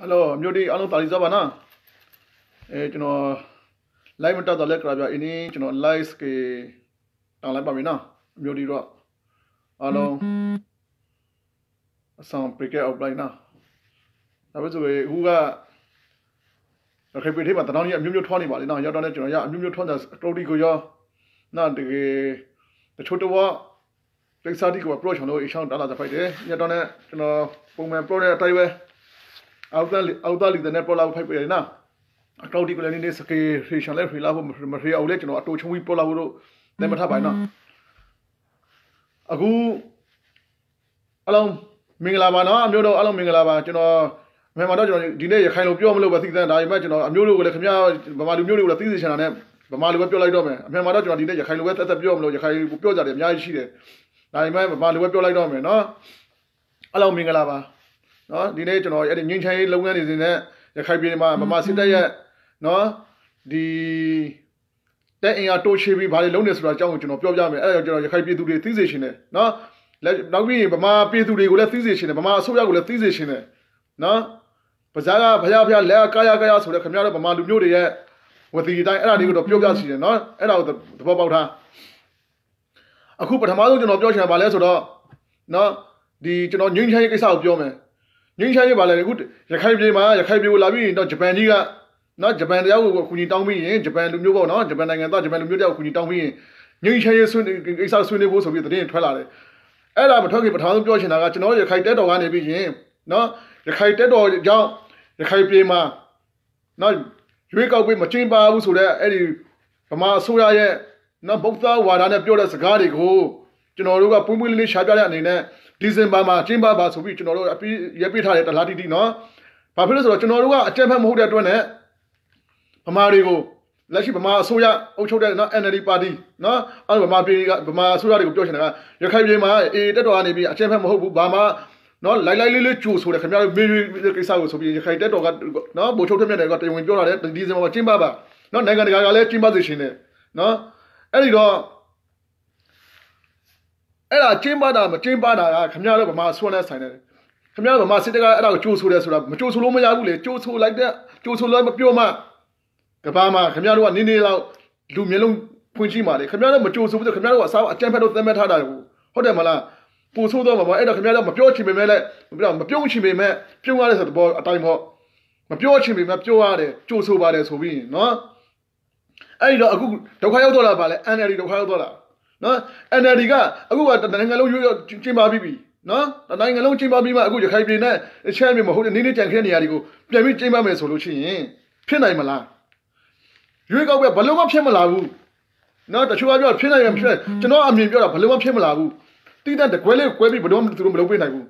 အဲ့တော့မြို့တိအားလုံးတာလီစားပါနော်အဲကျွန်တော် live မတက်တော့လက်ကြပြအင်းနေကျွန်တော် live ကတောင်းလိုက်ပါမယ်နော်မြို့တိတော့အားလုံးအဆောင် breakout outline နော်ဒါပဲဆိုပေဟူကခေပေထိမှာတနောင်းကြီးအမျိုးမျိုးထွားနေပါလေနော် ရောက်တော့လည်းကျွန်တော်ရအမျိုးမျိုးထွားတာစတိုရီကိုရောနော်တကယ်တချို့တော့တိတ်စားတိကို approach အောင်လို့အရှောင်းတားလာတဲ့ဖိုက်တယ်ညတော့လည်းကျွန်တော်ပုံမှန် pro တဲ့အတိုင်းပဲအောက်တအောက်တလီတဲ့ net ပေါ်လာဖိုက်ပဲနော်အကောက်ဒီကလည်းနေစကေ relation လဲ relation ဖို့မရေအောင်လဲကျွန်တော် အတူချုံပြီးပေါ်လာဖို့တော့လက်မထပ်ပါနော်အခုအလုံးမင်္ဂလာပါနော်အမျိုးတော်အလုံးမင်္ဂလာပါကျွန်တော်မြန်မာတော့ကျွန်တော်ဒီနေ့ရခိုင်လိုပြောမလို့ပဲသိတဲ့ဒါပေမဲ့ကျွန်တော်အမျိုးလိုကိုလည်းခင်ဗျာဗမာလူမျိုးတွေကိုလည်းသိစေချင်တာနဲ့ဗမာလူပဲပြောလိုက်တော့မယ်မြန်မာတော့ကျွန်တော်ဒီနေ့ရခိုင်လိုပဲသက်သက်ပြောမလို့ရခိုင်ကိုပြောကြတယ်အများကြီးရှိတယ်ဒါပေမဲ့ဗမာလူပဲပြောလိုက်တော့မယ်နော်အလုံးမင်္ဂလာပါနော်ဒီနေ့ကျွန်တော်အဲ့ဒီညင်ချိုင်းရေးလုပ်ငန်းတွေစဉ်နဲ့ရခိုင်ပြည်မှာမမစစ်တပ်ရဲ့နော်ဒီတဲ့အင်အားတိုးချေပြီးဘာတွေလုပ်နေဆိုတာအကြောင်းကိုကျွန်တော်ပြောပြမယ်အဲ့ဒါကြောင့်ကျွန်တော်ရခိုင်ပြည်သူတွေသိစေချင်တယ်နော်နောက်ပြီးဗမာပြည်သူတွေကိုလည်းသိစေချင်တယ်ဗမာအစိုးရကိုလည်းသိစေချင်တယ်နော်ပဇာကဘုရားဘုရားလက်ကာယကာယဆိုတဲ့ခင်ဗျားတို့ဗမာလူမျိုးတွေရဲ့ဝတီတိုင်းအဲ့ဒါတွေကိုတော့ပြောပြစီတယ်နော်အဲ့ဒါကိုသဘောပေါက်ထားအခုပထမဆုံးကျွန်တော်ပြောချင်တာဗာလဲဆိုတော့နော်ဒီကျွန်တော်ငြိမ်းချမ်းရေးကိစ္စကိုပြောမယ်ငင်းချရေးပါလေအခုရခိုင်ပြည်မှာရခိုင်ပြည်ကိုလာပြီးတော့ဂျပန်ကြီးကနော်ဂျပန်တရားကိုအကူအညီတောင်းပြီးရင်ဂျပန်လူမျိုးပေါ့နော်ဂျပန်နိုင်ငံသားဂျပန်လူမျိုးတရားကိုအကူအညီတောင်းပြီးရင်ငင်းချရေးဆွေးနွေးအိစာဆွေးနွေးဖို့ဆိုပြီးသတင်းထွက်လာတယ်အဲ့ဒါမထွက်ခင်ပထမဆုံးပြောချင်တာကကျွန်တော်ရခိုင်တက်တော်ကနေပြီးရင်နော်ရခိုင်တက်တော်ကြောင့်ရခိုင်ပြည်မှာနော်ရွေးကောက်ပွဲမကျင်းပဘူးဆိုတော့အဲ့ဒီဗမာအစိုးရရဲ့နော်ဗုဒ္ဓဝါဒနဲ့ပြောတဲ့စကားတွေကိုကျွန်တော်တို့ကပွင့်ပွင့်လင်းလင်းရှားပြတဲ့အနေနဲ့ဒီဇင်ဘာမှာကျင်းပပါဆိုပြီးကျွန်တော်တို့အပြည့်ရပြထားတဲ့တလားတိတိနော်ဘာဖြစ်လို့ဆိုတော့ကျွန်တော်တို့ကအကြမ်းဖက်မဟုတ်တဲ့အတွက်နဲ့ဗမာတွေကိုလက်ရှိဗမာအစိုးရအုပ်ချုပ်တဲ့နော် NLD ပါတီနော်အဲ့ဗမာပြည်ကဗမာအစိုးရတွေကိုပြောချင်တာကရခိုင်ပြည်မှာအေတက်တော်ကနေပြီးအကြမ်းဖက်မဟုတ်ဘူးဘာမှနော်လိုက်လိုက်လေးလေးကြိုဆိုတယ်ခင်ဗျားတို့မေးရကိစ္စကိုဆိုပြီးရခိုင်တက်တော်ကနော်ဗိုလ်ချုပ်ထက်မြတ်တယ်ကတရင်ဝင်ပြောလာတယ်ဒီစင်မှာကျင်းပပါနော်နိုင်ငံတကာကလည်းကျင်းပစေရှင်တယ်နော်အဲ့ဒီတော့အဲ့ဒါကျင်းပတာမကျင်းပတာကခမရတို့ဗမာဆွမ်းနဲ့ဆိုင်တယ်ခမရတို့ဗမာစစ်တကအဲ့ဒါကိုကြိုးဆိုတယ်ဆိုတာမကြိုးဆိုလို့မရဘူးလေကြိုးဆိုလိုက်တဲ့ကြိုးဆိုလိုက်မပြောမှကဘာမှာခမရတို့ကနင်းနေလောက်လူမျိုးလုံးဖွင့်ကြည့်ပါလေခမရတို့မကြိုးဆိုဘူးဆိုခမရတို့ကအစားအကြမ်းဖက်တို့သတ်မှတ်ထားတာကိုဟုတ်တယ်မလားပို့ဆိုးတော့မှာပေါ့အဲ့တော့ခမရတို့မပြောချင်ပေမဲ့လည်းမပြောချင်ပေမဲ့ပြုံးရတဲ့ဆိုတော့အတိုင်းပေါ့မပြောချင်ပေမဲ့ပြောရတယ်ကြိုးဆိုပါတယ်ဆိုပြီးနော်အဲ့ဒီတော့အခုဒုက္ခရောက်တော့လာပါလေ NLD ဒုက္ခရောက်တော့လာနော် NLD ကအခုကတနိုင်ငံလုံးရွေးချိန်ပါပြီးပြီနော်တနိုင်ငံလုံးချိန်ပါပြီးမှအခုရခိုင်ပြည်နဲ့ရှမ်းပြည်မဟုတ်တဲ့နေနေကြံခဲနေရာတွေကိုပြန်ပြီးချိန်ပါမယ်ဆိုလို့ရှိရင်ဖြစ်နိုင်မလားရွေးကောက်ပွဲဘလုံးမဖြစ်မလာဘူးနော်တချို့ကပြောဖြစ်နိုင်ရမဖြစ်ကျွန်တော်အမြင်ပြောတာဘလုံးမဖြစ်မလာဘူးတိတက်တကွဲလေးကွဲပြီးဘလုံးသူတို့မလုပ်ပေးနိုင်ဘူး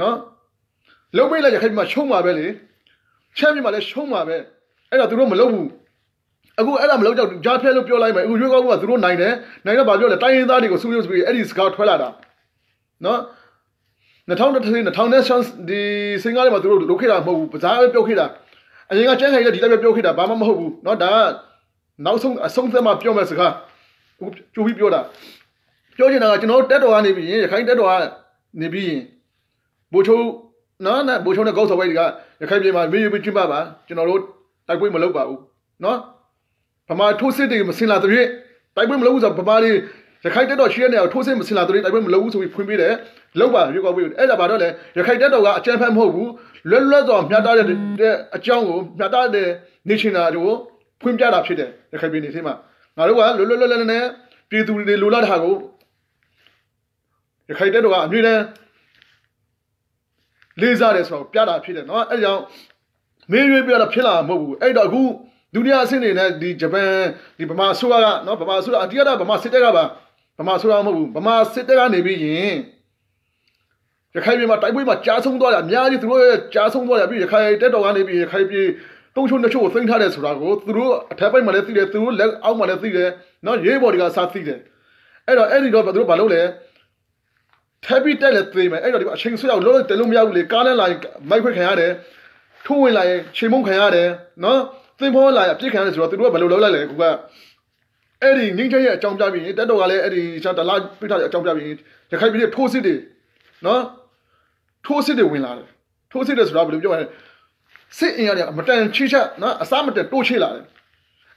နော်လုပ်ပေးလိုက်ရခိုင်ပြည်မှာရှုံးပါပဲလေရှမ်းပြည်မှာလည်းရှုံးပါပဲအဲ့ဒါသူတို့မလုပ်ဘူးအခုအဲ့ဒါမလုပ်တော့ကြားဖြဲလို့ပြောလိုက်မယ်အခုရွေးကောက်မှုကသူတို့နိုင်တယ်နိုင်တော့ဗာပြောလဲတိုင်းရင်းသားတွေကိုစူးစူးပြီးအဲ့ဒီစကားထွက်လာတာနော်2013 2000ဒီစင်ကားတွေမှာသူတို့လုပ်ခဲ့တာမဟုတ်ဘူးပဇာပဲပြုတ်ခဲ့တာအရင်ကကျန်းခိုင်လည်းဒီတိုင်းပဲပြုတ်ခဲ့တာဘာမှမဟုတ်ဘူးနော်ဒါကနောက်ဆုံးအဆုံးသက်မှပြောမဲ့စကားအခုကြိုပြီးပြောတာပြောချင်တာကကျွန်တော်တက်တော်ကနေပြီးရင်ရခိုင်တက်တော်ကနေပြီးရင်ဘိုးချုံနော်ဗိုလ်ချုံနဲ့ကောက်ဆော်ဝိုင်းကရခိုင်ပြည်မှာမေးရပြီးကျင်းပပါကျွန်တော်တို့တိုက်ပွဲမလုပ်ပါဘူးနော်ဗမာထိုးစစ်တွေမဆင်လာတဲ့ပြည့်တိုက်ပွဲမလုပ်ဘူးဆိုဗမာတွေရခိုင်တက်တော်ရှိရနေအောင်ထိုးစစ်မဆင်လာတဲ့တိုက်ပွဲမလုပ်ဘူးဆိုပြီးဖွင့်ပေးတယ်လောက်ပါရွေးကောက်ပေးတယ်အဲ့ဒါပါတော့လေရခိုင်တက်တော်ကအကြမ်းဖက်မဟုတ်ဘူးလွတ်လွတ်စွာမျှတတဲ့အကြောင်းကိုမျှတတဲ့နေရှင်တာတို့ဖွင့်ပြတာဖြစ်တယ်ရခိုင်ပြည်နယ်ထဲမှာငါတို့ကလွတ်လွတ်လပ်လပ်နဲ့ပြည်သူတွေလိုလားတာကိုရခိုင်တက်တော်ကအမြဲတမ်းလေးစားတယ်ဆိုတော့ပြတာဖြစ်တယ်နော်အဲ့ကြောင့်မင်းရွေးပြတော့ဖြစ်လာမှာမဟုတ်ဘူးအဲ့တော့အခုဒုတိယအဆင့်နေနဲ့ဒီဂျပန်ဒီဗမာဆိုရကနော်ဗမာဆိုရအတိအကျဗမာစစ်တပ်ကပါဗမာဆိုရမဟုတ်ဘူးဗမာစစ်တပ်ကနေပြီးရင်ရခိုင်ပြည်မှာတိုက်ပွဲမှာကြားဆုံးသွားတာအများကြီးသူတို့ရဲ့ကြားဆုံးသွားတာပြီးရခိုင်တက်တော်ကနေပြီးရခိုင်ပြည်တုံးချုံနှချို့ကိုသိမ်းထားတယ်ဆိုတာကိုသူတို့အထက်ပိုင်းမှာလည်းသိတယ်သူတို့လက်အောက်မှာလည်းသိတယ်နော်ရေးဘော်တွေကစားသိတယ်အဲ့တော့အဲ့ဒီတော့သူတို့ဘာလုပ်လဲထပ်ပြီးတက်လဲသိမယ်အဲ့တော့ဒီအချိန်ဆွဲအောင်လုံးလုံးတက်လို့မရဘူးလေကားလန်းလာရင်မိုက်ခွဲခံရတယ်ထိုးဝင်လာရင်ချိန်မုံခံရတယ်နော်သင်္ဘောလာရပြစ်ခံရတယ်ဆိုတော့သူတို့ကဘယ်လိုလုပ်လိုက်လဲကိုကအဲ့ဒီငင်းချဲရဲ့အကြောင်းပြပြီးတက်တော်ကလည်းအဲ့ဒီရှာတလားပြထားတဲ့အကြောင်းပြပြီးရခိုင်ပြည်ရဲ့ထိုးစစ်တွေနော်ထိုးစစ်တွေဝင်လာတယ်ထိုးစစ်တွေဆိုတာဘယ်လိုပြောရလဲစစ်အင်အားတွေမတန်ချိချက်နော်အစမတက်တိုးချိလာတယ်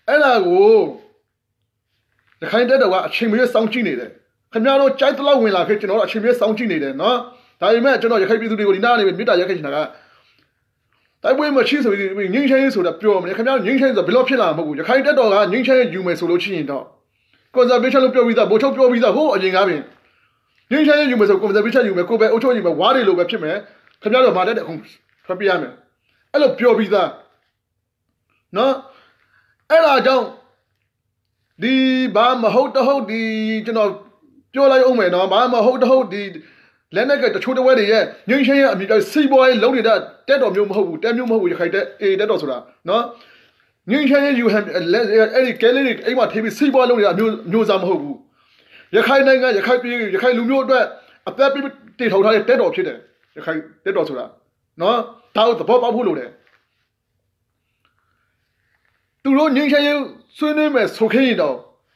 အဲ့ဒါကိုရခိုင်တက်တော်ကအချိန်မရွေးစောင့်ကြည့်နေတယ်ခင်ဗျားတို့ကြိုက်တလောက်ဝင်လာခဲ့ကျွန်တော်တို့အချိန်မရွေးစောင့်ကြည့်နေတယ်နော်ဒါပေမဲ့ကျွန်တော်ရခိုင်ပြည်သူတွေကိုဒီနားနေမြစ်တာရခိုင်ရှင်တာကတိုက်ပွဲမရှိဆိုပြီးငင်းချမ်းရေးဆိုတာပြောမယ်ခင်ဗျားငင်းချမ်းဆိုဘယ်လိုဖြစ်လာမှာမဟုတ်ဘူးရခိုင်တက်တော်ကငင်းချမ်းရေးယူမယ်ဆိုလို့ရှိရင်တော့ conservation လို့ပြောပြီးသားဗိုလ်ချုပ်ပြောပြီးသားဟိုအရင်ကပင်ငင်းချမ်းရေးယူမယ်ဆို conservation ယူမယ်ကိုပဲအုပ်ချုပ်ယူမယ်ဝါးတွေလိုပဲဖြစ်မယ်ခင်ဗျားတို့မာတက်တဲ့အခုဖျက်ပြရမယ်အဲ့လိုပြောပြီးသားနော်အဲ့ဒါကြောင့်ဒီဘာမဟုတ်တဟုတ်ဒီကျွန်တော်ပြောလိုက်အောင်မယ်နော်ဘာမဟုတ်တဟုတ်ဒီလက်နက်ကတချို့တဝဲတွေရဲ့ငင်းချင်းရဲ့အမြင်တိုင်းစီးပွားရေးလုံးနေတာတက်တော်မျိုးမဟုတ်ဘူးတက်မျိုးမဟုတ်ဘူးရခိုင်တက်အေတက်တော်ဆိုတာနော်ငင်းချင်းရဲ့ယူဟန်အဲ့ဒီကဲလေးတွေအိမ်မှာထိပြီးစီးပွားလုံးနေတာမျိုးမျိုးစားမဟုတ်ဘူးရခိုင်နိုင်ငံရခိုင်ပြည်ရခိုင်လူမျိုးအတွက်အသက်ပြတည်ထောင်ထားတဲ့တက်တော်ဖြစ်တယ်ရခိုင်တက်တော်ဆိုတာနော်ဒါကိုသဘောပေါက်ဖို့လိုတယ်သူတို့ငင်းချင်းရဲ့ဆွေးနွေးမယ်ဆိုခင်းရင်တော့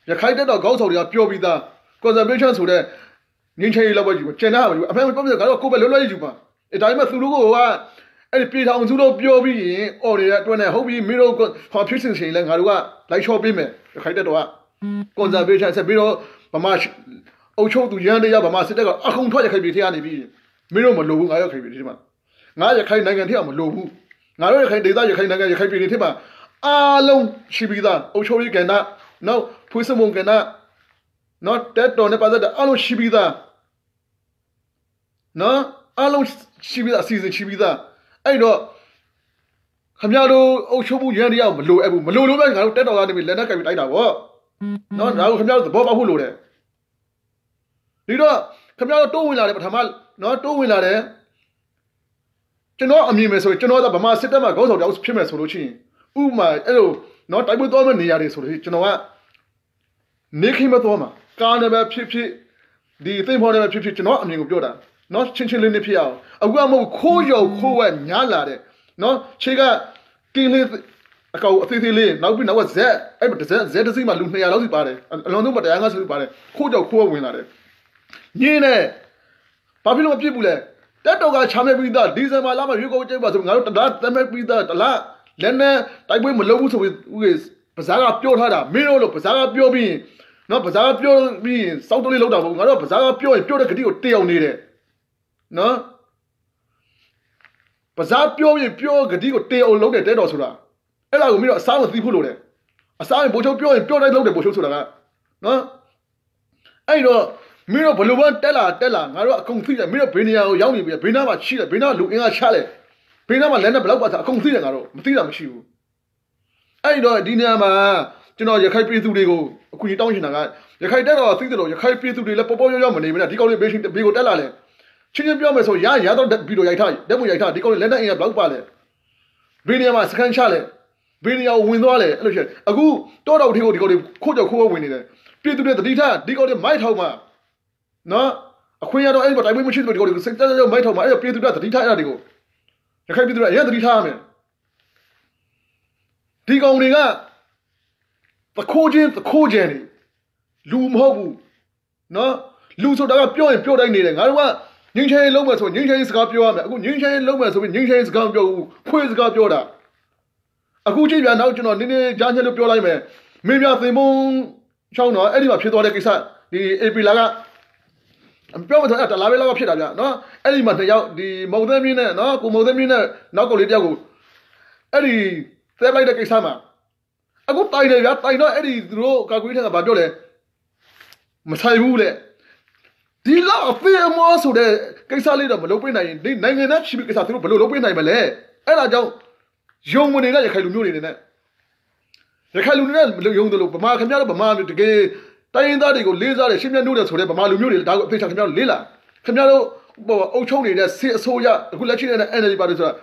ရခိုင်တက်တော်ခေါင်းဆောင်တွေကပြောပြီးသား conservation ဆိုတဲ့ငင်းချင်လောက်ပဲယူပါကျန်တာပဲယူအဖေပတ်ပြကတော့ကိုပဲလွယ်လွယ်ယူပါအဲဒါပေမဲ့သူတို့ကအဲ့ဒီပြေထောင်စုတို့ပြောပြီးရင်အော်နေတဲ့အတွက်နဲ့ဟုတ်ပြီမင်းတို့ဟောဖြစ်စဉ်ချိန်လဲငါတို့ကလိုက်ချော့ပေးမယ်ခိုက်တက်တော့က conservation ဆက်ပြီးတော့ဗမာအုပ်ချုပ်သူရန်တရားဗမာစစ်တပ်ကအခုံထွက်ရခိုင်ပြည်ထဲကနေပြီးမင်းတို့မလိုဘူးငါရခိုင်ပြည်ထဲမှာငါရခိုင်နိုင်ငံထဲကမလိုဘူးငါတို့ရခိုင်ဒေသရခိုင်နိုင်ငံရခိုင်ပြည်ထဲမှာအားလုံးရှိပြီးသားအုပ်ချုပ်ရေးကဏ္ဍနောက်ဖွေးစမုံကဏ္ဍနော်တက်တော်နဲ့ပတ်သက်တာအလုံးရှိပြီးသားနော်အလုံးရှိပြီးသားအစီအစဉ်ရှိပြီးသားအဲ့တော့ခမရတို့အုပ်ချုပ်မှုရန်တရားကိုမလိုအပ်ဘူးမလိုလို့ပဲငါတို့တက်တော်ကနေပြီးလက်နဲ့ကပ်ပြီးတိုက်တာပေါ့နော်ဒါကိုခမရတို့သဘောပေါက်ဖို့လိုတယ်ဒီတော့ခမရတို့တိုးဝင်လာတယ်ပထမနော်တိုးဝင်လာတယ်ကျွန်တော်အမြင်မယ်ဆိုရင်ကျွန်တော်ကဗမာစစ်တပ်မှာခေါင်းဆောင်တယောက်ဖြစ်မယ်ဆိုလို့ရှိရင်ဥမာအဲ့လိုနော်တိုက်ပွဲသွားမယ့်နေရာတွေဆိုလို့ရှိရင်ကျွန်တော်ကနေခိမသွားမှာကားနဲ့ပဲဖြစ်ဖြစ်ဒီသိမ့်ဖို့နဲ့ပဲဖြစ်ဖြစ်ကျွန်တော်အမြင်ကိုပြောတာနော်ချင်းချင်းလေးနေဖြစ်အောင်အခုကမဟုတ်ခိုးရော်ခိုးဝက်ညားလာတဲ့နော်ခြေကကင်းလေးအကောင်အသေးသေးလေးနောက်ပြီးနောက်ကဇက်အဲ့ဒဇက်ဇက်တစ်စီးမှာလူ200လောက်စီပါတယ်အလုံးစုံမတရားငါဆိုပြီးပါတယ်ခိုးကြောက်ခိုးဝက်ဝင်လာတယ်ညင်းနဲ့ဘာဖြစ်လို့မပြစ်ဘူးလဲတက်တော်ကချမ်းမဲ့ပြီးသားဒီဇင်ဘာလမှာရွေးကောက်ကြိုက်ပါဆိုငါတို့တလားတက်မဲ့ပြီးသားတလားလက်နဲ့တိုက်ပွဲမလုပ်ဘူးဆိုပြီးဦးကပဇာကပြောထားတာမင်းတို့လို့ပဇာကပြောပြီးနော်ဗဇာကပြောပြီးစောက်တလေးလောက်တာမဟုတ်ငါတို့ဗဇာကပြောရင်ပြောတဲ့ဂတိကိုတည်အောင်နေတယ်နော်ဗဇာပြောရင်ပြောဂတိကိုတည်အောင်လုပ်တယ်တဲတော်ဆိုတာအဲ့ဒါကိုမင်းတို့အစားမသိဖို့လိုတယ်အစားရင်ဘိုးချုပ်ပြောရင်ပြောတိုင်းလုပ်တယ်ဘိုးချုပ်ဆိုတာကနော်အဲ့တော့မင်းတို့ဘလို့ဘန်းတက်လာတက်လာငါတို့အကုန်သိတယ်မင်းတို့ဘေးနေရာကိုရောက်နေပြီဘေးနားမှာရှိတယ်ဘေးနားလူအင်အားချတယ်ဘေးနားမှာလမ်းနဲ့ဘလောက်ပါသာအကုန်သိတယ်ငါတို့မသိတာမရှိဘူးအဲ့တော့ဒီနေရာမှာကျွန်တော်ရခိုင်ပြည်သူတွေကိုအခုကြီးတောင်းချင်တာကရခိုင်တက်တော်သိတယ်လို့ရခိုင်ပြည်သူတွေလည်းပေါ်ပေါ်ရောက်ရောက်မနေဘူးနဲ့ဒီကောင်လေးဘေးရှင်ဘေးကိုတက်လာလဲချင်းချင်းပြောမယ်ဆိုရရတော့ဗီဒီယိုရိုက်ထားတက်မှုရိုက်ထားဒီကောင်လေးလက်နဲ့အင်ကဘလောက်ပါလဲဘေးနေရာမှာစကန်ချလဲဘေးနေရာကိုဝင်သွားလဲအဲ့လိုချက်အခုတောတော်ထေကိုဒီကောင်လေးခိုးကြောက်ခိုးဝဲဝင်နေတယ်ပြည်သူတွေတတိထဒီကောင်လေးမိုက်ထောက်မှာနော်အခွင့်ရတော့အဲ့ဒီမှာတိုင်ပွဲမရှိတဲ့ဒီကောင်လေးစိတ်တက်တက်မိုက်ထောက်မှာအဲ့ပြည်သူတွေတတိထအဲ့ဒါတွေကိုရခိုင်ပြည်သူတွေအရင်တတိထားရမယ်ဒီကောင်တွေကတခိုးချင်းတခိုးချင်းတွေလူမဟုတ်ဘူးနော်လူဆိုတာကပြောရင်ပြောတိုင်းနေတယ်ငါတို့ကငင်းချင်းလုံးမယ်ဆိုငင်းချင်းစကားပြောရမယ်အခုငင်းချင်းလုံးမယ်ဆိုပြီးငင်းချင်းစကားပြောဘူးဖွေစကားပြောတာအခုကြည့်ပြန်တော့ကျွန်တော်နည်းနည်းကြားချက်လို့ပြောလိုက်မယ်မင်းပြသင်မုံချောင်းတော့အဲ့ဒီမှာဖြစ်သွားတဲ့ကိစ္စဒီ AP လာကပြောမထားတာလာပဲလောက်ဖြစ်တာဗျနော်အဲ့ဒီမှာတယောက်ဒီမုံသင်းမြင်းနဲ့နော်ကိုမုံသင်းမြင်းနဲ့နောက်ကလေးတယောက်ကိုအဲ့ဒီသဲလိုက်တဲ့ကိစ္စမှာအခုတိုင်တယ်ဗျာတိုင်တော့အဲ့ဒီသူတို့ကာကွေးထက်ကဘာပြောလဲမထိုင်ဘူးလေဒီလောက်အဖေမောဆိုတဲ့ကိစ္စလေးတော့မလုပ်ပေးနိုင်ရင်ဒီနိုင်ငံသားဖြစ်ပြီးကိစ္စသူတို့ဘယ်လိုလုပ်ပေးနိုင်မလဲအဲ့ဒါကြောင့်ယုံမနေတဲ့ရခိုင်လူမျိုးတွေနဲ့ရခိုင်လူတွေနဲ့ယုံတယ်လို့ဗမာခင်ဗျားတို့ဗမာလူတကယ်တိုင်းရင်းသားတွေကိုလေးစားတယ်ရှင်းပြနိုးတယ်ဆိုတဲ့ဗမာလူမျိုးတွေဒါကိုအဖေချခင်ဗျားတို့လေးလာခင်ဗျားတို့ပေါ်အုပ်ချုပ်နေတဲ့စစ်အစိုးရအခုလက်ရှိနေတဲ့ energy ပါတယ်ဆိုတာ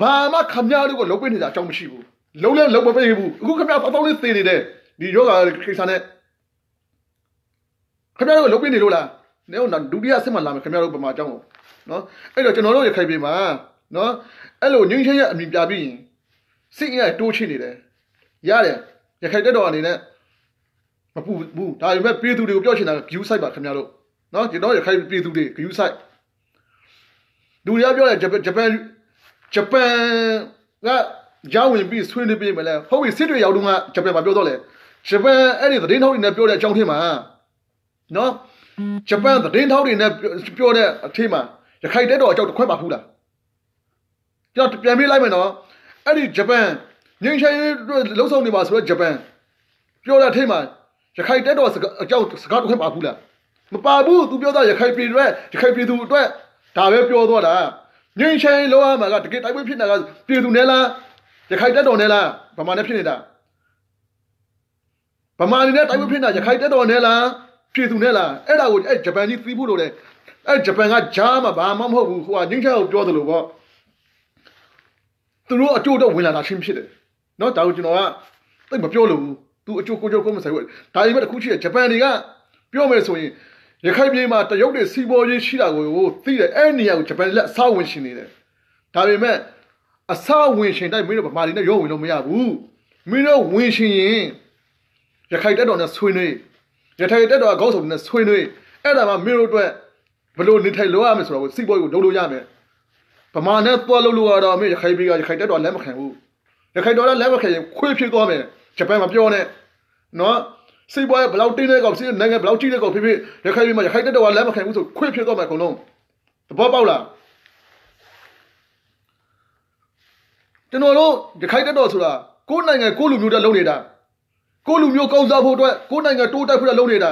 ဘာမှခင်ဗျားတို့ကိုလုပ်ပေးနေတာအကြောင်းမရှိဘူးလုံးလဲလုံးမပေးဘူးအခုခင်ဗျာအတော့လေးသေနေတယ်ဒီယောဂကိစ္စနဲ့ခင်ဗျားတို့လုံးပြနေလို့လားနေတော့ဒုတိယဆင့်မှလာမယ်ခင်ဗျားတို့ပမာအကြောင်းကိုနော်အဲ့တော့ကျွန်တော်တို့ရခိုင်ပြည်မှာနော်အဲ့လိုငင်းချင်းရဲ့အမိပြပြီးရင်စိတ်ရတိုးချနေတယ်ရတယ်ရခိုင်တက်တော်အနေနဲ့မပူဘူးဒါပေမဲ့ပြည်သူတွေကိုပြောချင်တာက view site ပါခင်ဗျားတို့နော်ကျွန်တော်ရခိုင်ပြည်သူတွေ view site လူတွေကပြောတယ်ဂျပန်ဂျပန်ကကြားဝင်ပြီးဆွေးနွေးပေးမလဲဟုတ်ပြီစစ်တွေရောက်တော့ကဂျပန်မှာပြောတော့လေဂျပန်အဲ့ဒီသတင်းထောက်တွေနဲ့ပြောတဲ့အကြောင်းထင်မှာနော်ဂျပန်သတင်းထောက်တွေနဲ့ပြောတဲ့အထင်မှာရခိုင်တဲတော်အကြောင်းတစ်ခွက်ပါဘူးလားကျွန်တော်ပြန်ပြေးလိုက်မယ်နော်အဲ့ဒီဂျပန်ငင်းချင်းလှုပ်ဆောင်နေပါဆိုတော့ဂျပန်ပြောတဲ့အထင်မှာရခိုင်တဲတော်အကြောင်းစကားတစ်ခွက်ပါဘူးလားမပါဘူးသူပြောတာရခိုင်ပြည်အတွက်ရခိုင်ပြည်သူအတွက်ဒါပဲပြောတော့တာငင်းချင်းလောရမှာကတကယ်တိုက်ပွဲဖြစ်နေတာကပြည်သူနဲ့လားရခိုင်တက်တော်နဲ့လားဗမာနဲ့ဖြစ်နေတာဗမာအနေနဲ့တိုက်ပွဲဖြစ်နေတာရခိုင်တက်တော်နဲ့လားပြည်သူနဲ့လားအဲ့ဒါကိုအဲ့ဂျပန်ကြီးသိဖို့လိုတယ်အဲ့ဂျပန်ကဂျားမှာဘာမှမဟုတ်ဘူးဟိုကငင်းချောက်ပြောသလိုပေါ့သူတို့အကျိုးတော့ဝင်လာတာချင်းဖြစ်တယ်နော်ဒါကိုကျွန်တော်ကတိတ်မပြောလို့ဘူးသူအကျိုးကိုကျိုးကိုမဆိုင်ဘူးဒါပေမဲ့တစ်ခုရှိတယ်ဂျပန်တွေကပြောမယ်ဆိုရင်ရခိုင်ပြည်မှာတရုတ်တွေစီးပွားရေးရှိတာကိုသိတယ်အဲ့နေရာကိုဂျပန်လက်အဆောက်ဝင်ရှင်နေတယ်ဒါပေမဲ့အစဝင်ရှင်တိုက်မင်းတို့ဗမာတွေနဲ့ရောဝင်လို့မရဘူးမင်းတို့ဝင်ရှင်ရင်ရခိုင်တက်တော်နဲ့ဆွေးနွေးရထိုင်တက်တော်ကခေါင်းဆောင်နဲ့ဆွေးနွေးအဲ့ဒါမှမင်းတို့အတွက်ဘလို့နေထိုင်လို့ရမယ်ဆိုတော့စိတ်ပေါ်ကိုလုံးလို့ရမယ်ဗမာနဲ့တွားလို့လို့ရတော့မင်းရခိုင်ပြည်ကရခိုင်တက်တော်လက်မခံဘူးရခိုင်တော်ကလက်မခံရင်ခွေးဖြစ်သွားမယ်ဂျပန်မှာပြောနေနော်စိတ်ပေါ်ကဘလောက်တင်းတဲ့ကောင်စိတ်နိုင်ငံဘလောက်ကြီးတဲ့ကောင်ဖြစ်ဖြစ်ရခိုင်ပြည်မှာရခိုင်တက်တော်ကလက်မခံဘူးဆိုခွေးဖြစ်သွားမယ်အကုန်လုံးသဘောပေါက်လားကျွန်တော်တို့ရခိုင်တက်တော်ဆိုတာကိုယ်နိုင်ငံကိုယ်လူမျိုးတက်လုပ်နေတာကိုယ်လူမျိုးကောင်းစားဖို့အတွက်ကိုယ်နိုင်ငံတိုးတက်ဖို့လုပ်နေတာ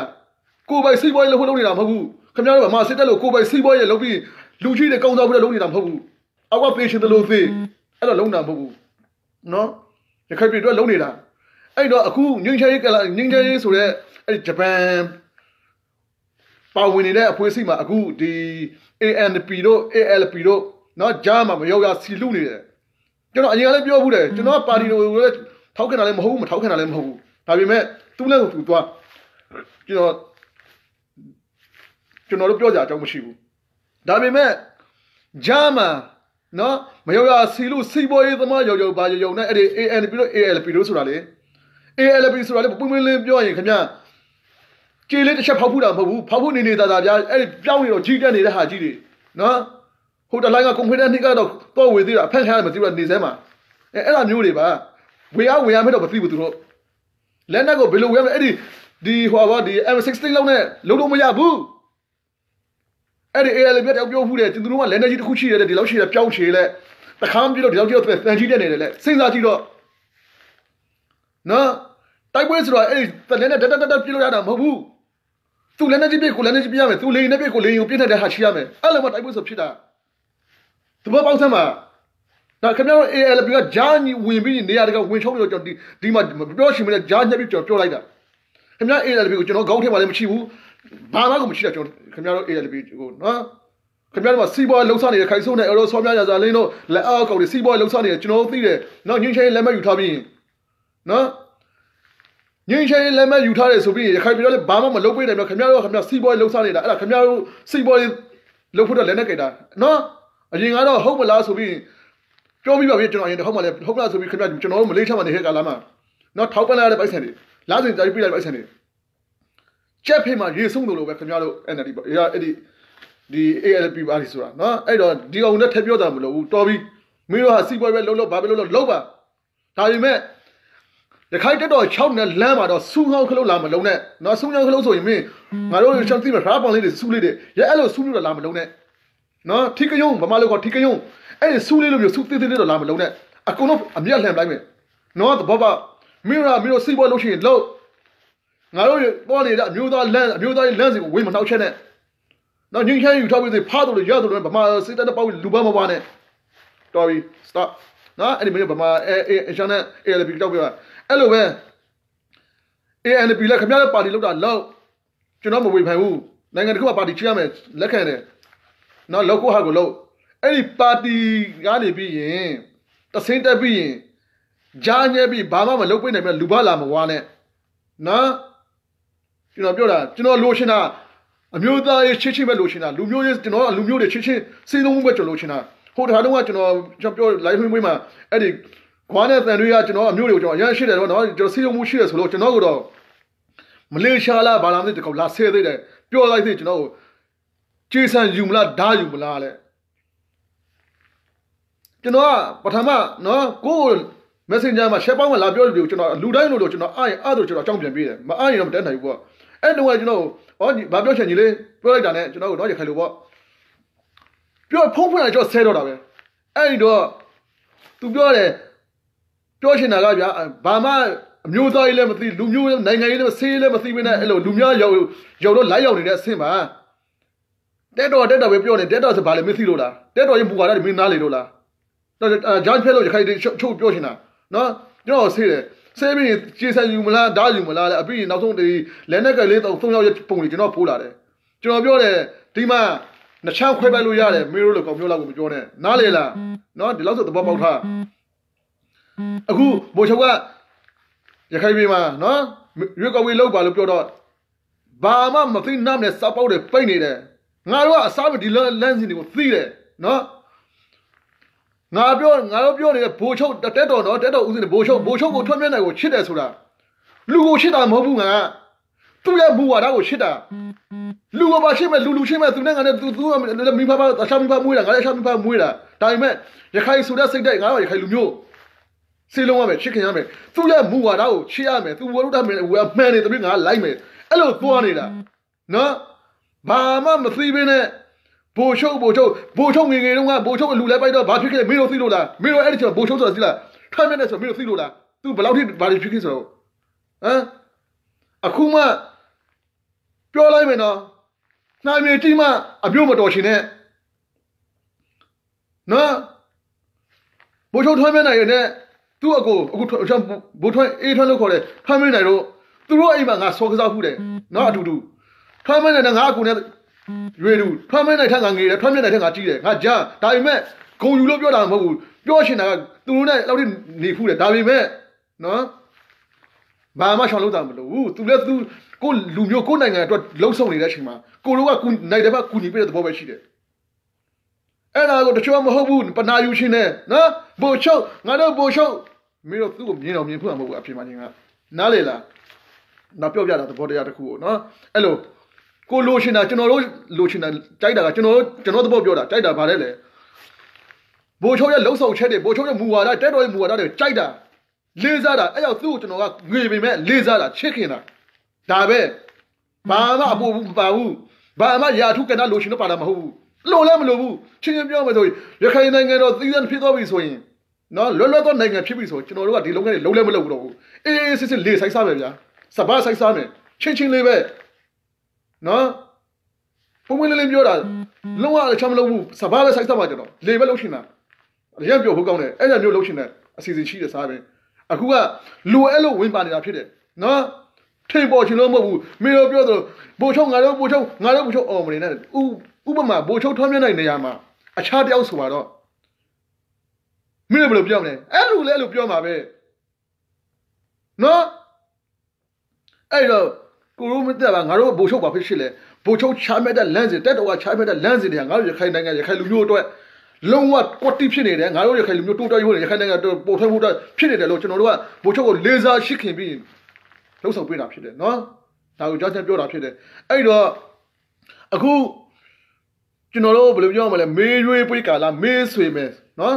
ကိုယ်ပိုင်စီးပွားရေးလုပ်ဖို့လုပ်နေတာမဟုတ်ဘူးခင်ဗျားတို့ဗမာစစ်တပ်လို့ကိုယ်ပိုင်စီးပွားရေးလုပ်ပြီးလူကြီးတွေကောင်းစားဖို့လုပ်နေတာမဟုတ်ဘူးအောက်ကပေးရှင်တယ်လို့သိအဲ့တော့လုံးတာမဟုတ်ဘူးနော်ရခိုင်ပြည်အတွက်လုံးနေတာအဲ့တော့အခုငင်းချရေးကလာငင်းချရေးဆိုတော့အဲ့ဂျပန်ပါဝင်နေတဲ့အဖွဲ့အစည်းမှာအခုဒီ ANP တို့ ALP တို့နော်ကြားမှာမရောက်ရစီလူနေတယ်ကျွန်တော်အရင်ကလည်းပြောဘူးတယ်ကျွန်တော်ကပါတီတော်ကိုလည်းထောက်ခံတာလည်းမဟုတ်ဘူးမထောက်ခံတာလည်းမဟုတ်ဘူးဒါပေမဲ့သူ့လက်ကိုသူသွားကျွန်တော်ကျွန်တော်တို့ပြောကြအကြောင်းမရှိဘူးဒါပေမဲ့ဂျာမန်နော်မရောက်ရစီလို့စီပေါ်ရေးသမားရောက်ရောက်ပါရုံနဲ့အဲ့ဒီ ANP လို့ ALP လို့ဆိုတာလေ ALP ဆိုတာလေပုံမှန်လင်းပြောရင်ခင်ဗျကြေးလေးတစ်ချက်ဖောက်ဖူးတာမဟုတ်ဘူးဖောက်ဖူးနေနေသာသာဗျာအဲ့ဒီပြောင်းနေတော့ကြီးတက်နေတဲ့ဟာကြီးတွေနော်ဟိုတလိုင်းကကွန်ကရစ်တဲ့နှစ်ကတော့တော့ဝေသေးတာဖက်ခံရတယ်မသိဘူးနေစဲမှာအဲအဲ့ဒါမျိုးတွေပါဝေရဝေရမဲ့တော့မသိဘူးသူတို့လက်နက်ကိုဘယ်လိုဝေရမလဲအဲ့ဒီဒီဟိုပါဒီ M16 လောက်နဲ့လုံးလုံးမရဘူးအဲ့ဒီ AL ပြတ်ပြောဖူးတယ်သူတို့ကလက်နက်ကြီးတစ်ခုရှိတယ်ဒီလောက်ရှိတယ်ပျောက်ချေလဲတခါမပြည့်တော့ဒီလောက်ကြီးတော့တန်ကြီးတက်နေတယ်လေစဉ်းစားကြည့်တော့နော်တိုက်ပွဲဆိုတော့အဲ့ဒီတလဲနဲ့တက်တက်တက်ပြည့်လို့ရတာမဟုတ်ဘူးသူလက်နဲ့ကြည့်ပြည့်ကိုလက်နဲ့ကြည့်ပြရမယ်သူလေရင်နဲ့ပြည့်ကိုလေရင်ကိုပြည့်ထက်တဲ့ဟာရှိရမယ်အဲ့လိုမှတိုက်ပွဲဆိုဖြစ်တာသဘောပေါက်စမ်းပါနော်ခင်ဗျားတို့ ALP ကဂျာညီဝင်ပြီးနေရာတကဝင်ချုပ်လို့ကျွန်တော်ဒီဒီမှာပြောရှင်မလဲဂျာညက်ပြီးကျွန်တော်ပြောလိုက်တာခင်ဗျား ALP ကိုကျွန်တော်ခေါင်းထဲမှာလည်းမရှိဘူးဘာမှကိုမရှိတာကျွန်တော်ခင်ဗျားတို့ ALP ကိုနော်ခင်ဗျားတို့ကစီးပွားလှုပ်ရှားနေတဲ့ခိုင်စုံနဲ့အော်ရောဆောပြရာဇာလင်းတို့လက်အောက်ကောင်တွေစီးပွားလှုပ်ရှားနေတယ်ကျွန်တော်သိတယ်နော်ညင်းချင်းလက်မယူထားပြီးနော်ညင်ရှိလည်းမယူထားတယ်ဆိုပြီးရခိုင်ပြည်တော်လည်းဘာမှမလုပ်ပေးနိုင်တော့ခင်ဗျားတို့ခင်ဗျားစီးပွားလှုပ်ရှားနေတာအဲ့ဒါခင်ဗျားတို့စီးပွားလှုပ်ဖို့တော့လည်းနဲ့ကြိုက်တာနော်အရင်ကတော့ဟုတ်မလားဆိုပြီးပြောပြီးပါပြီကျွန်တော်အရင်ဟုတ်မလဲဟုတ်မလားဆိုပြီးခင်ဗျာကျွန်တော်တို့မလေးချမှနေတဲ့ကာလမှာနော်ထောက်ပံ့လာတဲ့ပိုက်ဆံတွေလာစဉ်ကြာပြီးပြတဲ့ပိုက်ဆံတွေကြက်ဖိတ်မှာရေဆုံးတယ်လို့ပဲခင်ဗျားတို့ NLD ပေါ့အဲ့ဒီဒီ ALP ပါလိဆိုတာနော်အဲ့တော့ဒီအောင်နဲ့ထက်ပြောတာမလို့ဘူးတော်ပြီမင်းတို့ဟာစီးပွားပဲလှုပ်လှုပ်ဘာပဲလှုပ်လှုပ်လှုပ်ပါဒါပေမဲ့ရခိုင်တက်တော်6နဲ့လမ်းမှာတော့စူးငေါခလုတ်လာမလုံးနဲ့နော်စူးငေါခလုတ်ဆိုရင်မင်းငါတို့ရှောက်သိမှာရာပေါင်လေးတွေစူးလေးတွေရဲအဲ့လိုစူးလို့လာမလုံးနဲ့နော်ထိကယုံဗမာလူကထိကယုံအဲ့ဒီဆူးလေးလိုမျိုးဆူးသေးသေးလေးတော့လာမလုံးနဲ့အကုန်လုံးအမြတ်လှန်ပလိုက်မယ်နော်သဘောပါမင်းရာမင်းတို့စိတ်ပေါ်လို့ရှိရင်လို့ငါတို့ပေါ်နေတဲ့အမျိုးသားလမ်းအမျိုးသားလမ်းစီကိုဝေးမနှောက်ချက်နဲ့နော်ညင်ချမ်းယူထားပြီးသေးဖားတို့ရတို့လည်းဗမာစိတ်တက်ပေါက်လူပန်းမပွားနဲ့တော်ပြီ stop နော်အဲ့ဒီမျိုးဗမာအဲအရှမ်းနဲ့ ALP တောက်ပြအဲ့လိုပဲ ALP လည်းခင်ဗျားလည်းပါတီလောက်တာလောက်ကျွန်တော်မဝေဖန်ဘူးနိုင်ငံတကာပါတီချရမယ်လက်ခံတယ်နော်လောက်ကိုဟာကိုလောက်အဲ့ဒီပါတီကနေပြီးရင်တဆင်းတက်ပြီးရင်ကြားညက်ပြီးဘာမှမလုပ်ပြနိုင်မဲ့လူဘလာမဝါနဲ့နော်ကျွန်တော်ပြောတာကျွန်တော်လိုချင်တာအမျိုးသားရေးချစ်ချင်းပဲလိုချင်တာလူမျိုးရေးကျွန်တော်လူမျိုးတွေချစ်ချင်းစေလုံးမှုပဲကျွန်တော်လိုချင်တာဟိုတခါတုန်းကကျွန်တော်ကျွန်တော်ပြော live မွေးမှာအဲ့ဒီခွားနဲ့တန်တွေကကျွန်တော်အမျိုးတွေကိုကျွန်တော်အရင်ရှိတယ်တော့နော်ကျွန်တော်စေလုံးမှုရှိတယ်ဆိုလို့ကျွန်တော်ကတော့မလေးရှားလားဘာလာမသိတကောက်လာဆဲသေးတယ်ပြောလိုက်သေးကျွန်တော်ကိုကျေဆန်ယူမလားဓာယူမလားလေကျွန်တော်ကပထမနော်ကို messenger မှာ share ပေါင်းမှာလာပြောလို့ကျွန်တော်လူတိုင်းလို့လို့ကျွန်တော်အားရင်အားလို့ကျွန်တော်အကြောင်းပြန်ပေးတယ်မအားရင်တော့မတတ်နိုင်ဘူးပေါ့အဲ့တုန်းကကျွန်တော်ဟောဘာပြောချင်ကြီးလေးပြောလိုက်တာနဲ့ကျွန်တော်ကတော့ရခိုင်လို့ပေါ့ပြောဖုံးဖွင့်လိုက်ကျွန်တော်ဆဲတော့တာပဲအဲ့ဒီတော့ तू ပြောတယ်ပြောချင်တာကဗျာဘာမှအမျိုးသားရေးလည်းမသိလူမျိုးနိုင်ငံရေးလည်းမဆေးရေးလည်းမသိဘဲနဲ့အဲ့လိုလူများရောက်ရောက်တော့လိုက်ရောက်နေတဲ့အဆင့်ပါတက်တော်တက်တော်ပဲပြောတယ်တက်တော်ဆိုဘာလဲမသိလို့လားတက်တော်ရင်ပူပါလားမင်းနားလေလို့လားတော့ဂျာဖဲလို့ရခိုင်ချုပ်ပြောချင်တာနော်ကျွန်တော်ဆေးတယ်ဆေးပြီးကျေဆန်ယူမလားဓာယူမလားလဲအပြီးနောက်ဆုံးဒီလက်နဲ့ကလေးတော့သုံးယောက်ရပုံကြီးကျွန်တော်ပိုးလာတယ်ကျွန်တော်ပြောတယ်ဒီမှာနှချောင်းခွဲပိုက်လို့ရတယ်မေရိုးလို့ကောင်ပြောလောက်ကိုမပြောနဲ့နားလေလားနော်ဒီလောက်ဆိုသဘောပေါက်ထားအခုဘိုလ်ချုပ်ကရခိုင်ပြည်မှာနော်ရွေးကော်ဝေးလောက်ပါလို့ပြောတော့ဘာမှမသိနားမနဲ့စောက်ပေါက်တယ်ပိတ်နေတယ်ငါတို့ကအစားမဒီလမ်းစဉ်တွေကိုသိတယ်နော်ငါပြောငါတို့ပြောနေတဲ့ဘိုလ်ချုပ်တက်တော်နော်တက်တော်ဦးစင်းဘိုလ်ချုပ်ဘိုလ်ချုပ်ကိုထွက်မြက်နိုင်ကိုချစ်တယ်ဆိုတာလူကိုချစ်တာမဟုတ်ဘူးငါသူ့ရဲ့ဘူဝါဒကိုချစ်တာလူကပါရှိမဲ့လူလူရှိမဲ့သူနဲ့ငါနဲ့သူသူမိဖဖအရှာမိဖမွေးတာငါလည်းအရှာမိဖမွေးတာဒါပေမဲ့ရခိုင်ဆိုတဲ့စိတ်ဓာတ်ငါတော့ရခိုင်လူမျိုးစေလုံးရမယ်ချစ်ခင်ရမယ်သူ့ရဲ့မူဝါဒကိုချစ်ရမယ်သူဝရုဒ္ဓမယ်ဝမှန်နေတယ်ပြီးငါလိုက်မယ်အဲ့လိုသွားနေတာနော်ဘာမှမသိဘဲနဲ့ဘိုလ်ချုပ်ဘိုလ်ချုပ်ဘိုလ်ချုပ်ငယ်ငယ်တုန်းကဘိုလ်ချုပ်အလူလိုက်ပိုက်တော့ဘာဖြစ်ခဲ့လဲမင်းတို့သိလို့လားမင်းတို့အဲ့ဒီချက်ဘိုလ်ချုပ်ဆိုတာသိလားထားမြတ်တယ်ဆိုမင်းတို့သိလို့လား तू ဘယ်လောက်ထိဘာတွေဖြစ်ခဲ့ဆိုတော့ဟမ်အခုမှပြောလိုက်မယ်နော်နှာမြေတိမအပြုတ်မတော်ရှင်နဲ့နော်ဘိုးချုပ်ထွန်းမင်းနိုင်ရနဲ့သူ့အကိုအခုဘိုးထွန်းအေးထွန်းလို့ခေါ်တယ်ထွန်းမင်းနိုင်တို့သူတို့အိမ်မှာငါစောကစားဖူးတယ်နော်အတူတူထွမ်းမင်းနဲ့ငါအကူနဲ့ရွေတူထွမ်းမင်းနဲ့ထက်ငါငေးတယ်ထွမ်းမင်းနဲ့ထက်ငါကြီးတယ်ငါကြားဒါပေမဲ့ဂုံယူလို့ပြောတာမဟုတ်ဘူးပြောရှင်တာကသူတို့နဲ့လောက်နေဖူးတယ်ဒါပေမဲ့နော်ဘာမှရှောင်လို့တာမလို့ဘူးသူလည်းသူကိုလူမျိုးကိုနိုင်ငံအတွက်လှုပ်ဆောင်နေတဲ့အချိန်မှာကိုတို့ကကူနိုင်တဲ့ဘက်ကူညီပေးတဲ့သဘောပဲရှိတယ်အဲ့ဒါကိုတချို့မဟုတ်ဘူးပနာယူရှင်နဲ့နော်ဘိုလ်ချုပ်ငါတို့ဘိုလ်ချုပ်မင်းတို့သူ့ကိုမြင်တော့မြင်ဖို့မှာမဟုတ်ဘူးအဖေမကြီးကနားလေလားနောက်ပြောပြတာသဘောတရားတစ်ခုကိုနော်အဲ့လိုကိုလိုချင်တာကျွန်တော်တို့လိုချင်တာတိုက်တာကကျွန်တော်တို့ကျွန်တော်သဘောပြောတာတိုက်တာဗါတယ်လေဘိုးချုပ်ရဲ့လှုပ်ဆောင်ချက်တွေဘိုးချုပ်ရဲ့မူဝါဒတက်တော်ရဲ့မူဝါဒတွေကြိုက်တာလေးစားတာအဲ့ရောက်သူ့ကိုကျွန်တော်ကငွေပေမဲ့လေးစားတာချစ်ခင်တာဒါပဲဘာမှအပူပါဘူးဘာမှရာထုကဏလိုချင်တော့ပါတာမဟုတ်ဘူးလိုလည်းမလိုဘူးချင်းချင်းပြောမယ်ဆိုရင်ရခိုင်နိုင်ငံတော်သီးသန့်ဖြစ်သွားပြီဆိုရင်နော်လွတ်လွတ်သောနိုင်ငံဖြစ်ပြီဆိုကျွန်တော်တို့ကဒီလုံငန်းတွေလုံးလည်းမလုပ်ဘူးတော့ဘူးအေးအေးစစ်စစ်လေးဆိုင်စားမယ်ဗျာစဘာဆိုင်စားမယ်ချင်းချင်းလေးပဲနော်ပုံမလေးလေးပြောတာလုံးဝအချမ်းမလုပ်ဘူးစဘာပဲဆိုင်သမှာကျွန်တော်လေပဲလှုပ်ရှင်တာအရင်ပြောဖို့ကောင်းတယ်အဲ့ညမျိုးလှုပ်ရှင်တယ်အစီအစဉ်ရှိတယ်စားပဲအခုကလူအဲ့လိုဝင်ပါနေတာဖြစ်တယ်နော်ထိပ်ပေါ်ရှင်လို့မဟုတ်ဘူးမင်းတို့ပြောသလိုဘိုလ်ချုပ်ငါတို့ဘိုလ်ချုပ်ငါတို့ဘိုလ်ချုပ်အော်မနေနဲ့ဥဥပမာဘိုလ်ချုပ်ထွန်းမြတ်နိုင်နေရာမှာအခြားတယောက်ဆိုပါတော့မင်းဘယ်လိုပြောမလဲအဲ့လိုလဲအဲ့လိုပြောမှာပဲနော်အဲ့တော့ကိုရိုးမတက်ပါငါတို့ဗိုလ်ချုပ်ပါဖြစ်ရှိလေဗိုလ်ချုပ်ချားမဲ့တဲ့လမ်းစဉ်တက်တော်ကချားမဲ့တဲ့လမ်းစဉ်တွေကငါတို့ရခိုင်နိုင်ငံရခိုင်လူမျိုးအတွက်လုံးဝကွက်တိဖြစ်နေတယ်ငါတို့ရခိုင်လူမျိုးတိုးတက်ရေးဖို့ရခိုင်နိုင်ငံတို့ပေါ်ထွက်ဖို့ဖြစ်နေတယ်လို့ကျွန်တော်တို့ကဗိုလ်ချုပ်ကိုလေဆာရှိခင်ပြီးလှုပ်ဆောင်ပေးတာဖြစ်တယ်နော်ဒါကိုကြောင်းချန်ပြောတာဖြစ်တယ်အဲ့တော့အခုကျွန်တော်တို့ဘယ်လိုပြောမလဲမေးရွေးပွေးကာလာမေးဆွေမယ်နော်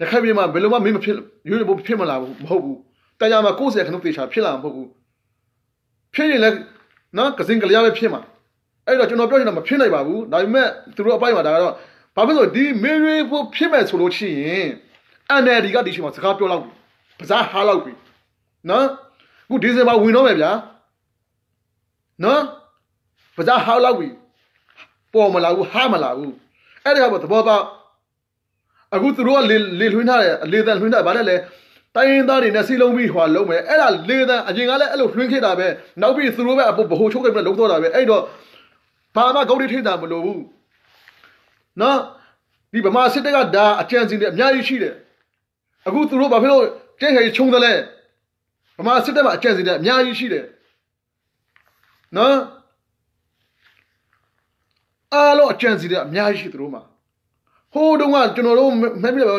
ရခိုင်ပြည်မှာဘယ်လိုမှမေးမဖြစ်ရွေးဖို့ဖြစ်မလာဘူးမဟုတ်ဘူးတရားမှာ90ခန်းသေချာဖြစ်လာမှာမဟုတ်ဘူးဖြစ်ရင်လည်းနော်ကစင်ကလျားပဲဖြစ်မှာအဲ့တော့ကျွန်တော်ပြောချင်တာမဖြစ်နိုင်ပါဘူးဒါပေမဲ့သူတို့အပိုင်းမှာဒါကတော့ဘာဖြစ်လို့ဒီမေရီဖို့ဖြစ်မယ်ဆိုလို့ရှိရင်အန်နယ်ဒီကဒီချိန်မှာစကားပြောလောက်ပြီပစားဟားလောက်ပြီနော်အခုဒီဇင်ဘာဝင်တော့မယ်ဗျာနော်ပစားဟားလောက်ပြီပေါ်မလာဘူးဟားမလာဘူးအဲ့ဒါကဘောသဘောပေါက်အခုသူတို့ကလေလွှင်းထားတယ်အလေတန်လွှင်းထားတယ်ဗါလဲလဲတိုင်းရင်းသားတွေနဲ့စီလုံးပြီးဟွာလုံးမယ်အဲ့ဒါလေးတန်းအရင်ကလည်းအဲ့လိုလွှင်းခဲ့တာပဲနောက်ပြီးသူတို့ပဲအပေါ်ဘဟုချုပ်ခဲ့ပြီးလုံးတော့တာပဲအဲ့တော့ဘာမှဂုတ်တိထိတာမလိုဘူးနော်ဒီဗမာစစ်တပ်ကဒါအကြံစီတွေအများကြီးရှိတယ်အခုသူတို့ဘာဖြစ်လို့ကျဲခဲချုံတယ်လဲဗမာစစ်တပ်မှာအကြံစီတွေအများကြီးရှိတယ်နော်အားလုံးအကြံစီတွေအများကြီးရှိသူတို့မှာဟိုတုန်းကကျွန်တော်တို့မဲပြပါ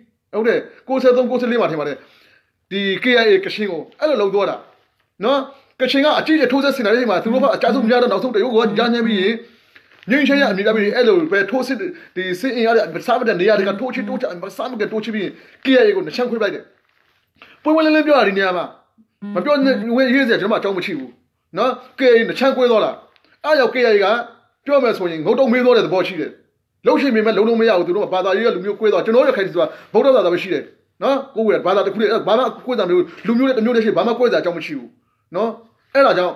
93ဟုတ်တယ်63 64မှာထင်ပါတယ်ဒီ KIA ကရှင်ကိုအဲ့လိုလုံသွားတာနော်ကရှင်ကအကြည့်ရထိုးဆက်စင်တာလေးမှာသူတို့ကအကြဆုံးများတော့နောက်ဆုံးတရုတ်ကကြားညှင်းပြီးငင်းချင်းရအမြင်ရပြီးအဲ့လိုပဲထိုးစစ်ဒီစစ်အင်အားတွေစားမတဲ့နေရာတွေကထိုးချထိုးချစမ်းမကထိုးချပြီး KIA ကိုနှချမ်းခွေးလိုက်တယ်ပွင့်ပွင့်လင်းလင်းပြောတာဒီနေရာမှာမပြောဝင်ရေးစရာကျွန်တော်မှအကြောင်းမရှိဘူးနော် KIA နှချမ်းခွေးတော့လားအဲ့ရောက် KIA ကပြောမယ်ဆိုရင်ငုတ်တုံမေးတော့တဲ့သဘောရှိတယ်လှုပ်ရှင်ပေမဲ့လုံးလုံးမရဘူးသူတို့ကဘာသာရေးကလူမျိုးကွဲသွားကျွန်တော်ရခိုင်ဆိုတာဗုဒ္ဓဘာသာပဲရှိတယ်နော်ကိုယ်ကဘာသာတစ်ခုနဲ့ဘာမှကွဲတာမျိုးလူမျိုးနဲ့တစ်မျိုးနဲ့ရှိဘာမှကွဲတာအကြောင်းမရှိဘူးနော်အဲ့ဒါကြောင့်ဒါ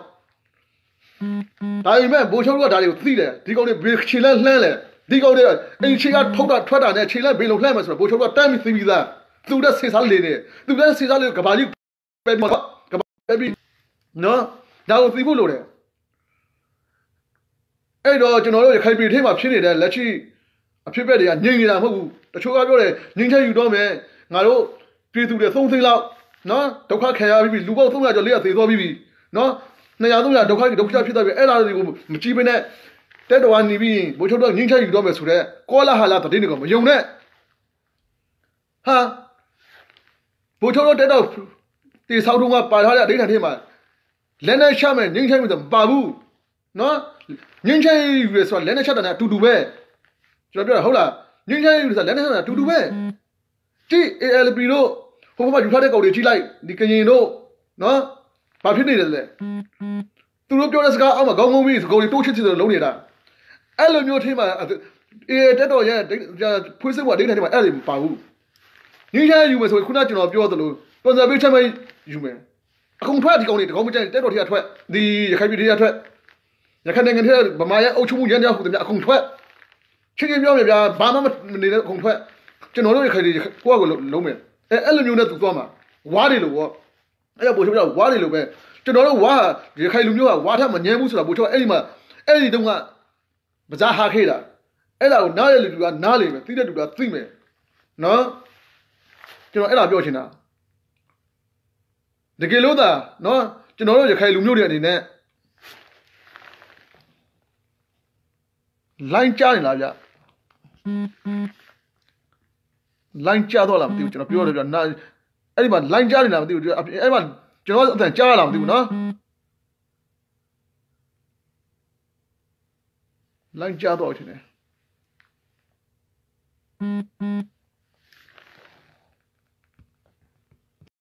ပေမဲ့ဘိုးချုပ်ကဒါတွေကိုသိတယ်ဒီကောင်တွေဘေးခြေလန့်လှမ်းလဲဒီကောင်တွေအိမ်ခြေကထုတ်တာထွက်တာနဲ့ခြေလန့်ဘေးလုံးလှမ်းမယ်ဆိုတော့ဘိုးချုပ်ကတမ်းပြီးသိပြီးသားသူတက်ဆေးစားလေနေသူတက်ဆေးစားလေကဘာကြီးပဲမကဘာပဲပြီးနော်ဒါကိုသိဖို့လိုတယ်အဲ့တော့ကျွန်တော်တို့ရခိုင်ပြည်ထဲမှာဖြစ်နေတဲ့လက်ရှိအဖြစ်အပျက်တွေကငြိမ်နေတာမဟုတ်ဘူးတချို့ကပြောတယ်ငြိမ်ချက်ယူတော့မယ်ငါတို့ပြည်သူတွေသုံးသိန်းလောက်နော်ဒုက္ခခံရပြီးလူပေါင်း300ကျော်400သေသွားပြီးနော်200 300ဒုက္ခဒုက္ခဖြစ်သွားပြီအဲ့ဒါတွေကိုမကြည့်ဘဲနဲ့တက်တော်ကနေပြီးမိုးချုပ်တော့ငင်းချက်ယူတော့မယ်ဆိုတော့ကောလာဟာလာတည်နေကမယုံနဲ့ဟာမိုးချုပ်တော့တက်တော်တေဆောက်တုံးကပါထားတဲ့အဋ္ဌာန်ထဲမှာလက်နဲ့ချမယ်ငင်းချက်ယူတော့မပါဘူးနော်ငင်းချက်ယူရဆိုတာလက်နဲ့ချတာနဲ့အတူတူပဲကျွန်တော်ပြောဟုတ်လားညဉ့်ညဉ့်ယူဆိုတာလက်နဲ့ဆန်တာတူတူပဲတိ ALP တို့ဟိုဘက်ယူထားတဲ့ကောင်တွေကြီးလိုက်ဒီကရင်တို့နော်ဘာဖြစ်နေတယ်လဲသူတို့ပြောတဲ့စကားအောက်မှာခေါင်းငုံပြီးစကားတွေတိုးချစ်ချစ်လုံးနေတာအဲ့လိုမျိုးထိမှအေးတက်တော်ရဲ့ဖွေးစစ်ဘွားဒိတ်ထိုင်မှာအဲ့ဒီမပါဘူးညဉ့်ညဉ့်ယူမယ်ဆိုရင်ခုနကျွန်တော်ပြောသလို conservation ပဲယူမယ်အကုန်ထွက်ဒီကောင်တွေတကောင်မကြိုက်တက်တော်ထီကထွက်ဒီရခိုင်ပြည်ထီကထွက်ရခိုင်နိုင်ငံထီကဗမာရဲ့အုပ်ချုပ်မှုရန်တရားဟုတ်တယ်ဗျအကုန်ထွက်ချင်းချင်းပြောမယ်ဗျာဘာမှမနေနဲ့ခုံထွက်ကျွန်တော်တို့ရဲ့ခိုင်တွေကိုယ့်အကိုလုံးမယ်အဲအဲ့လိုမျိုးနဲ့သူသွားမှာဝါးတယ်လို့ပေါ့အဲ့ဒါပို့ချုပ်ပြဝါးတယ်လို့ပဲကျွန်တော်တို့ဝါးရခိုင်လူမျိုးကဝါးထမငဲဘူးဆိုတာပို့ချုပ်အဲ့ဒီမှာအဲ့ဒီတုန်းကပဇာဟာခေးတာအဲ့ဒါကိုနားတဲ့လူကနားလေမယ်သိတဲ့လူကသိမယ်နော်ကျွန်တော်အဲ့ဒါပြောချင်တာတကယ်လို့သာနော်ကျွန်တော်တို့ရခိုင်လူမျိုးတွေအနေနဲ့ line ကြားနေလားဗျ line ကြားတော့လားမသိဘူးကျွန်တော်ပြောရတယ်ပြောနာအဲ့ဒီမှာ line ကြားနေလားမသိဘူးအဲ့မှာကျွန်တော်အတန်ကြားရလားမသိဘူးနော် line ကြားတော့ထင်တယ်